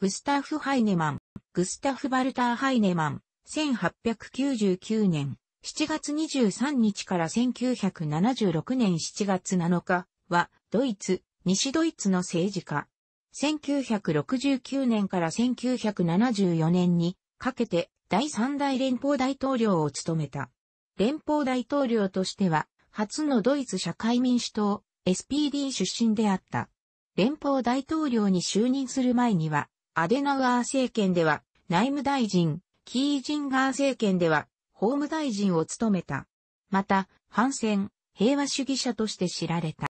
グスタフ・ハイネマン、グスタフ・バルター・ハイネマン、1899年7月23日から1976年7月7日は、ドイツ、西ドイツの政治家。1969年から1974年にかけて第3代連邦大統領を務めた。連邦大統領としては、初のドイツ社会民主党、SPD 出身であった。連邦大統領に就任する前には、アデナウアー政権では内務大臣、キージンガー政権では法務大臣を務めた。また、反戦、平和主義者として知られた。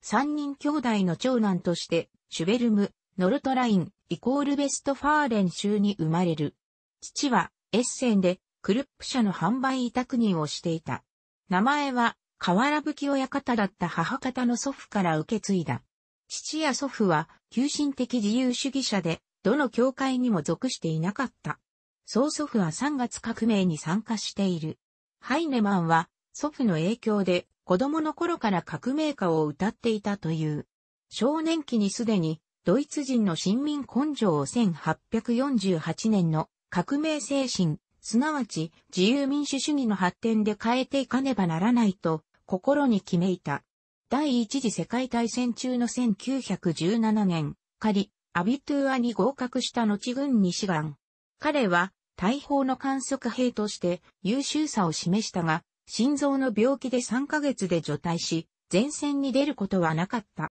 三人兄弟の長男として、シュベルム、ノルトライン、イコールベストファーレン州に生まれる。父は、エッセンで、クルップ社の販売委託人をしていた。名前は、河原吹親方だった母方の祖父から受け継いだ。父や祖父は、急進的自由主義者で、どの教会にも属していなかった。曽祖父は3月革命に参加している。ハイネマンは、祖父の影響で、子供の頃から革命家を歌っていたという。少年期にすでに、ドイツ人の新民根性を1848年の革命精神、すなわち自由民主主義の発展で変えていかねばならないと心に決めいた。第一次世界大戦中の1917年、仮、アビトゥアに合格した後軍西岸。彼は、大砲の観測兵として優秀さを示したが、心臓の病気で3ヶ月で除隊し、前線に出ることはなかった。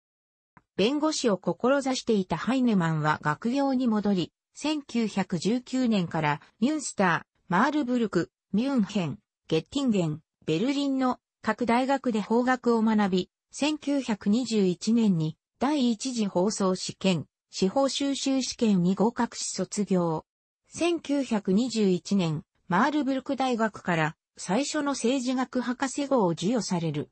弁護士を志していたハイネマンは学業に戻り、1919年からミュンスター、マールブルク、ミュンヘン、ゲッティンゲン、ベルリンの各大学で法学を学び、1921年に第一次放送試験、司法修習試験に合格し卒業。1921年、マールブルク大学から最初の政治学博士号を授与される。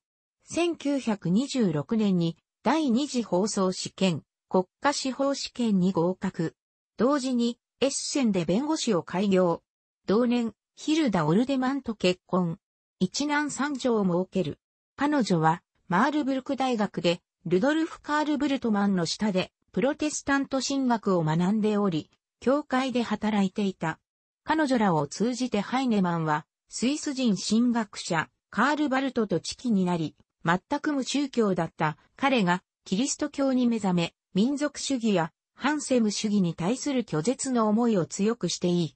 1926年に第二次放送試験、国家司法試験に合格。同時にエッセンで弁護士を開業。同年、ヒルダ・オルデマンと結婚。一男三女を設ける。彼女はマールブルク大学で、ルドルフ・カール・ブルトマンの下で、プロテスタント神学を学んでおり、教会で働いていた。彼女らを通じてハイネマンは、スイス人神学者、カール・バルトと知己になり、全く無宗教だった彼が、キリスト教に目覚め、民族主義やハンセム主義に対する拒絶の思いを強くしていい。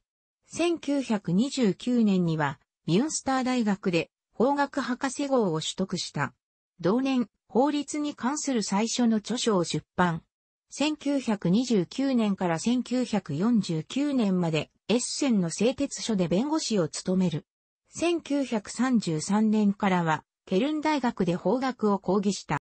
1929年には、ミュンスター大学で法学博士号を取得した。同年、法律に関する最初の著書を出版。1929年から1949年までエッセンの製鉄所で弁護士を務める。1933年からはケルン大学で法学を講義した。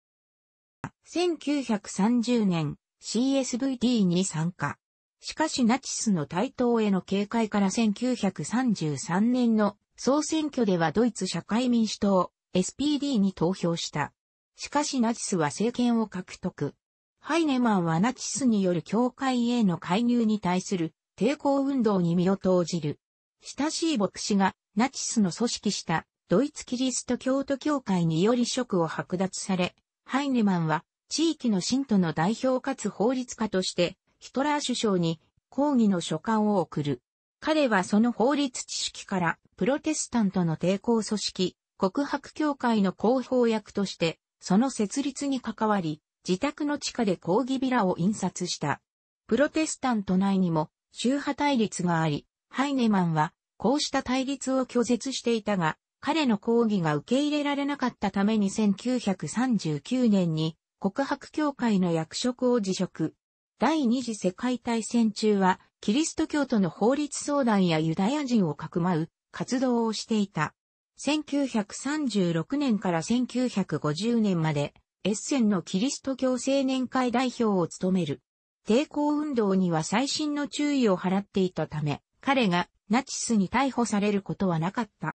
1930年 CSVD に参加。しかしナチスの台頭への警戒から1933年の総選挙ではドイツ社会民主党、SPD に投票した。しかしナチスは政権を獲得。ハイネマンはナチスによる教会への介入に対する抵抗運動に身を投じる。親しい牧師がナチスの組織したドイツキリスト教徒教会により職を剥奪され、ハイネマンは地域の信徒の代表かつ法律家としてヒトラー首相に抗議の書簡を送る。彼はその法律知識からプロテスタントの抵抗組織告白協会の広報役として、その設立に関わり、自宅の地下で抗議ビラを印刷した。プロテスタント内にも宗派対立があり、ハイネマンはこうした対立を拒絶していたが、彼の抗議が受け入れられなかったために1939年に告白協会の役職を辞職。第二次世界大戦中はキリスト教徒の法律相談やユダヤ人をかくまう活動をしていた。1936年から1950年まで、エッセンのキリスト教青年会代表を務める。抵抗運動には最新の注意を払っていたため、彼がナチスに逮捕されることはなかった。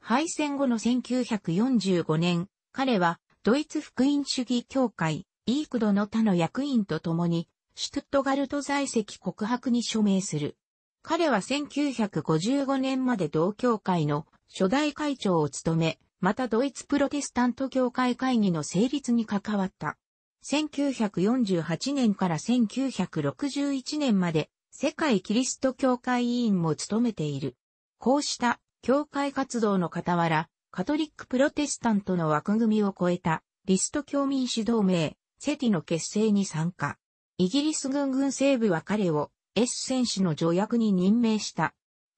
敗戦後の1945年、彼はドイツ福音主義協会、イークドの他の役員と共に、シュトットガルト在籍告白に署名する。彼は1955年まで同協会の初代会長を務め、またドイツプロテスタント協会会議の成立に関わった。1948年から1961年まで世界キリスト教会委員も務めている。こうした教会活動の傍ら、カトリックプロテスタントの枠組みを超えたリスト教民主同盟、セティの結成に参加。イギリス軍軍西部は彼を S 戦士の助役に任命した。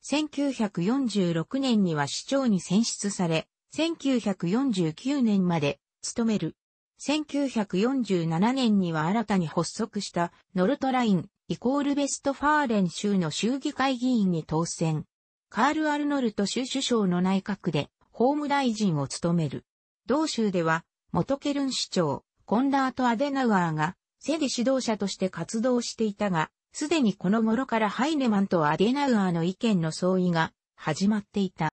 1946年には市長に選出され、1949年まで務める。1947年には新たに発足したノルトラインイコールベストファーレン州の衆議会議員に当選。カール・アルノルト州首相の内閣で法務大臣を務める。同州では元ケルン市長コンラート・アデナウアーが、セデ指導者として活動していたが、すでにこの頃からハイネマンとアデナウアーの意見の相違が始まっていた。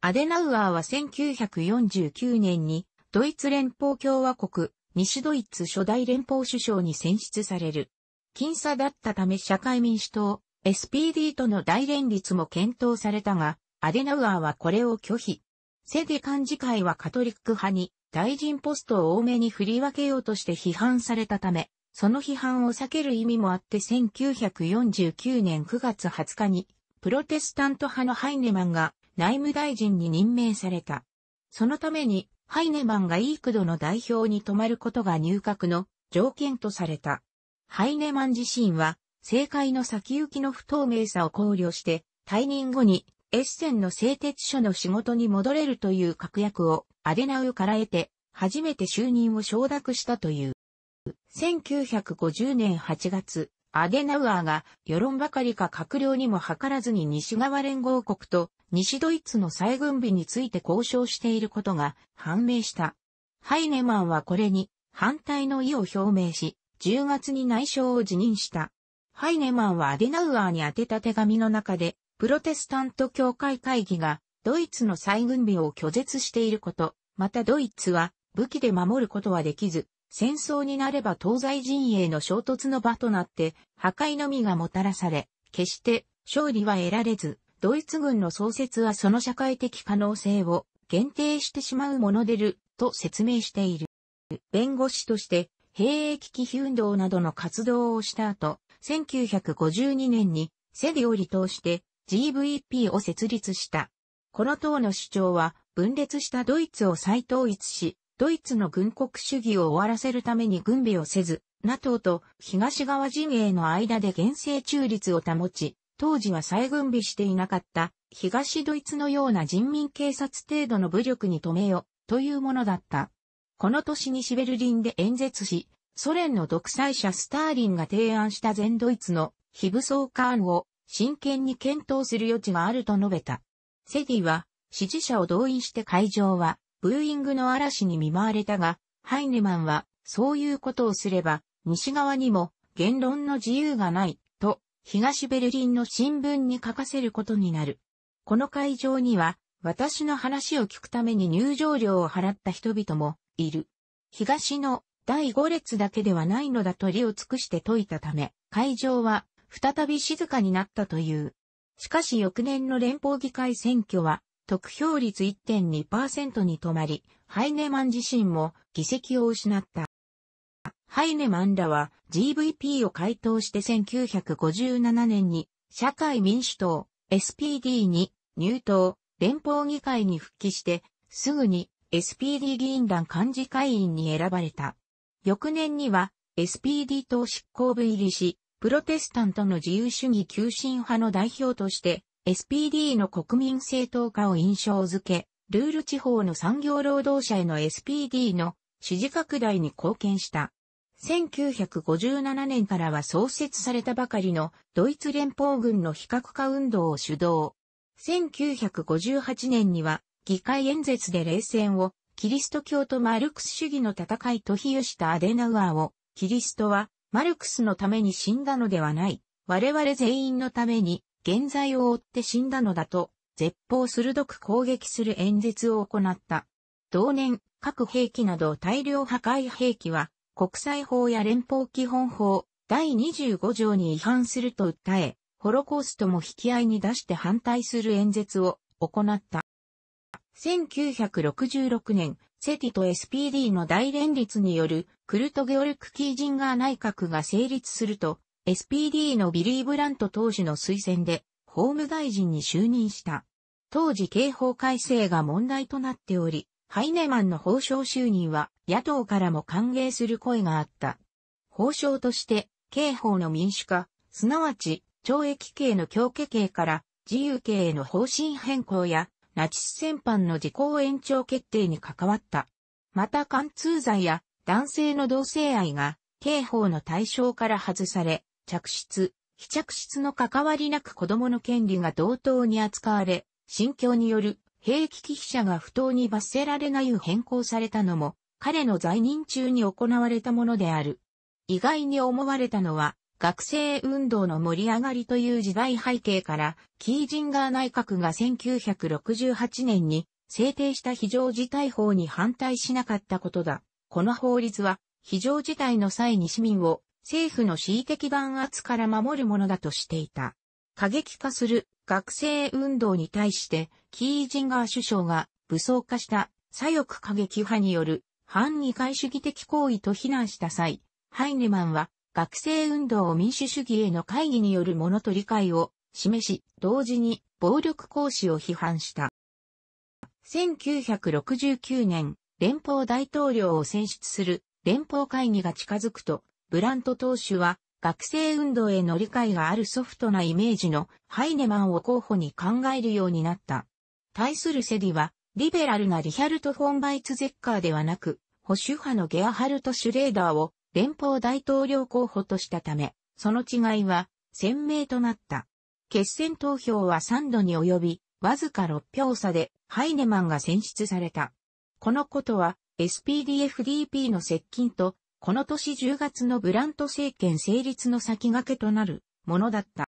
アデナウアーは1949年にドイツ連邦共和国西ドイツ初代連邦首相に選出される。僅差だったため社会民主党 SPD との大連立も検討されたが、アデナウアーはこれを拒否。セデ幹事会はカトリック派に大臣ポストを多めに振り分けようとして批判されたため、その批判を避ける意味もあって1949年9月20日に、プロテスタント派のハイネマンが内務大臣に任命された。そのために、ハイネマンがイークドの代表に泊まることが入閣の条件とされた。ハイネマン自身は、政界の先行きの不透明さを考慮して、退任後にエッセンの製鉄所の仕事に戻れるという確約をアデナウから得て、初めて就任を承諾したという。1950年8月、アデナウアーが世論ばかりか閣僚にも図らずに西側連合国と西ドイツの再軍備について交渉していることが判明した。ハイネマンはこれに反対の意を表明し、10月に内相を辞任した。ハイネマンはアデナウアーに宛てた手紙の中で、プロテスタント教会会議がドイツの再軍備を拒絶していること、またドイツは武器で守ることはできず、戦争になれば東西陣営の衝突の場となって、破壊のみがもたらされ、決して勝利は得られず、ドイツ軍の創設はその社会的可能性を限定してしまうものでる、と説明している。弁護士として、兵役危機運動などの活動をした後、1952年にセディを離党して GVP を設立した。この党の主張は分裂したドイツを再統一し、ドイツの軍国主義を終わらせるために軍備をせず、NATO と東側陣営の間で厳正中立を保ち、当時は再軍備していなかった東ドイツのような人民警察程度の武力に止めよというものだった。この年にシベルリンで演説し、ソ連の独裁者スターリンが提案した全ドイツの非武装化案を真剣に検討する余地があると述べた。セディは支持者を動員して会場はブーイングの嵐に見舞われたが、ハイネマンは、そういうことをすれば、西側にも言論の自由がない、と、東ベルリンの新聞に書かせることになる。この会場には、私の話を聞くために入場料を払った人々もいる。東の第5列だけではないのだと理を尽くして説いたため、会場は再び静かになったという。しかし翌年の連邦議会選挙は得票率1.2%に止まり、ハイネマン自身も議席を失った。ハイネマンらは GVP を回答して1957年に社会民主党 SPD に入党、連邦議会に復帰してすぐに SPD 議員団幹事会員に選ばれた。翌年には SPD 党執行部入りし、プロテスタントの自由主義急進派の代表として SPD の国民正当化を印象づけ、ルール地方の産業労働者への SPD の支持拡大に貢献した。1957年からは創設されたばかりのドイツ連邦軍の非核化運動を主導。1958年には議会演説で冷戦をキリスト教とマルクス主義の戦いと比喩したアデナウアーをキリストはマルクスのために死んだのではない。我々全員のために現在を追って死んだのだと、絶法鋭く攻撃する演説を行った。同年、核兵器など大量破壊兵器は、国際法や連邦基本法、第25条に違反すると訴え、ホロコーストも引き合いに出して反対する演説を行った。1966年、セティと SPD の大連立によるクルト・ゲオルク・キージンガー内閣が成立すると、SPD のビリー・ブラント当時の推薦で法務大臣に就任した。当時刑法改正が問題となっており、ハイネマンの法相就任は野党からも歓迎する声があった。法相として、刑法の民主化、すなわち懲役刑の強化刑から自由刑への方針変更や、ナチス戦犯の時効延長決定に関わった。また貫通罪や男性の同性愛が刑法の対象から外され、着室、非着室の関わりなく子供の権利が同等に扱われ、心境による兵器忌避者が不当に罰せられない変更されたのも、彼の在任中に行われたものである。意外に思われたのは、学生運動の盛り上がりという時代背景から、キージンガー内閣が1968年に制定した非常事態法に反対しなかったことだ。この法律は、非常事態の際に市民を政府の恣意的弾圧から守るものだとしていた。過激化する学生運動に対して、キージンガー首相が武装化した左翼過激派による反二階主義的行為と非難した際、ハイネマンは学生運動を民主主義への会議によるものと理解を示し、同時に暴力行使を批判した。1969年、連邦大統領を選出する連邦会議が近づくと、ブラント投手は学生運動への理解があるソフトなイメージのハイネマンを候補に考えるようになった。対するセディは、リベラルなリヒャルト・フォンバイツ・ゼッカーではなく、保守派のゲアハルト・シュレーダーを連邦大統領候補としたため、その違いは鮮明となった。決選投票は3度に及び、わずか6票差でハイネマンが選出された。このことは SPDFDP の接近とこの年10月のブラント政権成立の先駆けとなるものだった。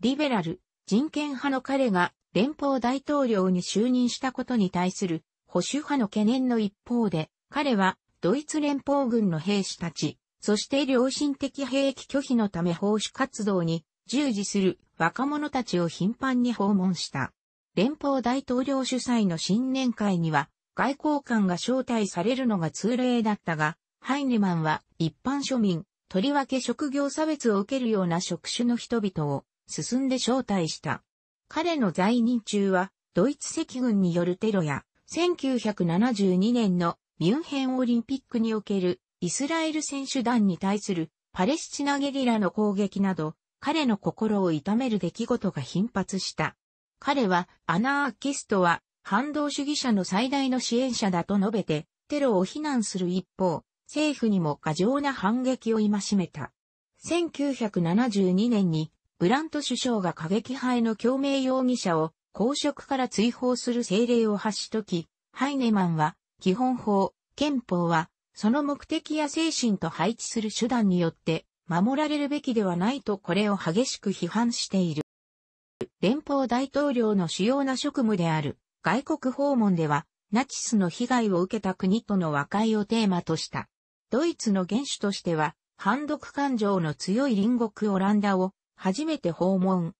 リベラル、人権派の彼が連邦大統領に就任したことに対する保守派の懸念の一方で、彼はドイツ連邦軍の兵士たち、そして良心的兵役拒否のため奉仕活動に従事する若者たちを頻繁に訪問した。連邦大統領主催の新年会には外交官が招待されるのが通例だったが、ハイネマンは一般庶民、とりわけ職業差別を受けるような職種の人々を進んで招待した。彼の在任中は、ドイツ赤軍によるテロや、1972年のミュンヘンオリンピックにおけるイスラエル選手団に対するパレスチナゲリラの攻撃など、彼の心を痛める出来事が頻発した。彼はアナーキストは反動主義者の最大の支援者だと述べて、テロを非難する一方、政府にも過剰な反撃を戒めた。1972年にブラント首相が過激派への共鳴容疑者を公職から追放する政令を発しとき、ハイネマンは基本法、憲法はその目的や精神と配置する手段によって守られるべきではないとこれを激しく批判している。連邦大統領の主要な職務である外国訪問ではナチスの被害を受けた国との和解をテーマとしたドイツの元首としては、反独感情の強い隣国オランダを初めて訪問。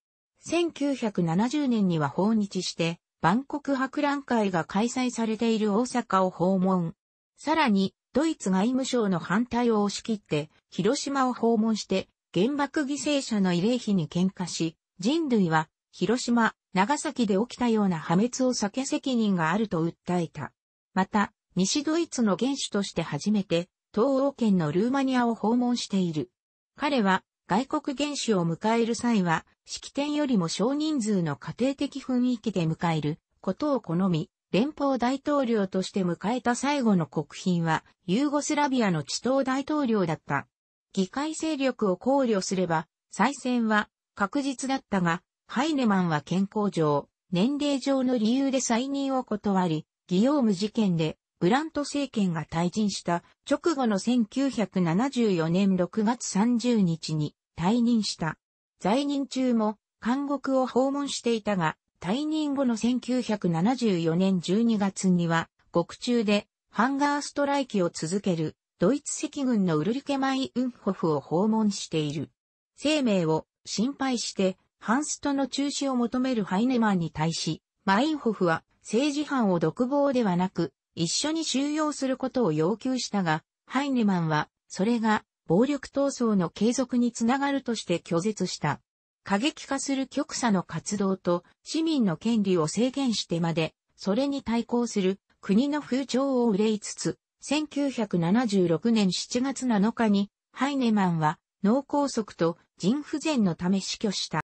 1970年には訪日して、万国博覧会が開催されている大阪を訪問。さらに、ドイツ外務省の反対を押し切って、広島を訪問して、原爆犠牲者の慰霊碑に喧嘩し、人類は、広島、長崎で起きたような破滅を避け責任があると訴えた。また、西ドイツの元首として初めて、東欧圏のルーマニアを訪問している。彼は外国元首を迎える際は、式典よりも少人数の家庭的雰囲気で迎えることを好み、連邦大統領として迎えた最後の国賓は、ユーゴスラビアの地頭大統領だった。議会勢力を考慮すれば、再選は確実だったが、ハイネマンは健康上、年齢上の理由で再任を断り、ギヨーム事件でブラント政権が退陣した直後の1974年6月30日に退任した。在任中も監獄を訪問していたが、退任後の1974年12月には、獄中でハンガーストライキを続けるドイツ赤軍のウルリケマイ・ウンホフを訪問している。生命を心配してハンストの中止を求めるハイネマンに対し、マインホフは政治犯を独房ではなく一緒に収容することを要求したが、ハイネマンは、それが暴力闘争の継続につながるとして拒絶した。過激化する極左の活動と市民の権利を制限してまで、それに対抗する国の風潮を憂いつつ、1976年7月7日にハイネマンは脳梗塞と腎不全のため死去した。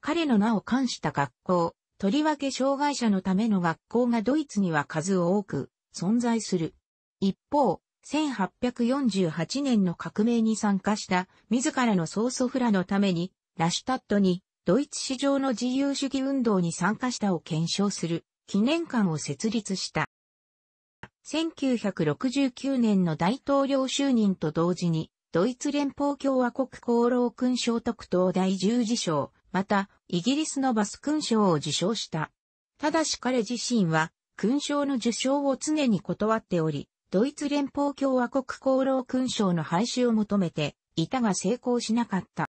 彼の名を冠した学校、とりわけ障害者のための学校がドイツには数多く存在する。一方、1848年の革命に参加した自らの曽祖父らのために、ラシュタットにドイツ市場の自由主義運動に参加したを検証する記念館を設立した。1969年の大統領就任と同時に、ドイツ連邦共和国功労勲章特等大十字章、また、イギリスのバス勲章を受賞した。ただし彼自身は、勲章の受賞を常に断っており、ドイツ連邦共和国功労勲章の廃止を求めて、いたが成功しなかった。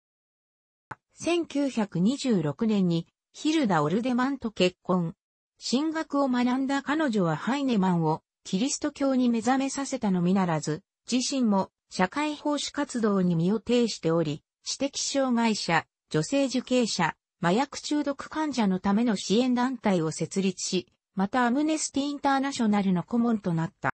1926年に、ヒルダ・オルデマンと結婚。進学を学んだ彼女はハイネマンをキリスト教に目覚めさせたのみならず、自身も社会奉仕活動に身を挺しており、知的障害者、女性受刑者、麻薬中毒患者のための支援団体を設立し、またアムネスティ・インターナショナルの顧問となった。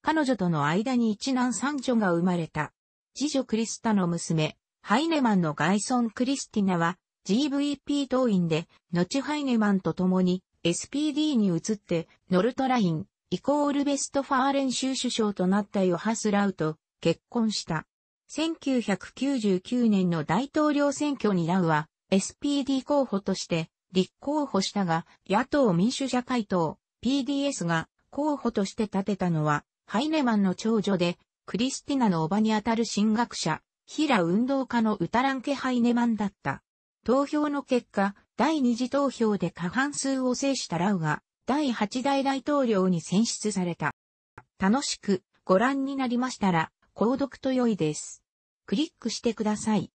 彼女との間に一男三女が生まれた。次女クリスタの娘、ハイネマンの外孫クリスティナは GVP 党員で、後ハイネマンと共に SPD に移って、ノルトライン、イコールベストファーレン州首相となったヨハスラウと結婚した。1999年の大統領選挙にラウは SPD 候補として立候補したが、野党民主社会党 PDS が候補として立てたのは、ハイネマンの長女で、クリスティナの叔母にあたる進学者、ヒラ運動家のウタランケ・ハイネマンだった。投票の結果、第二次投票で過半数を制したラウが、第八代大統領に選出された。楽しくご覧になりましたら、購読と良いです。クリックしてください。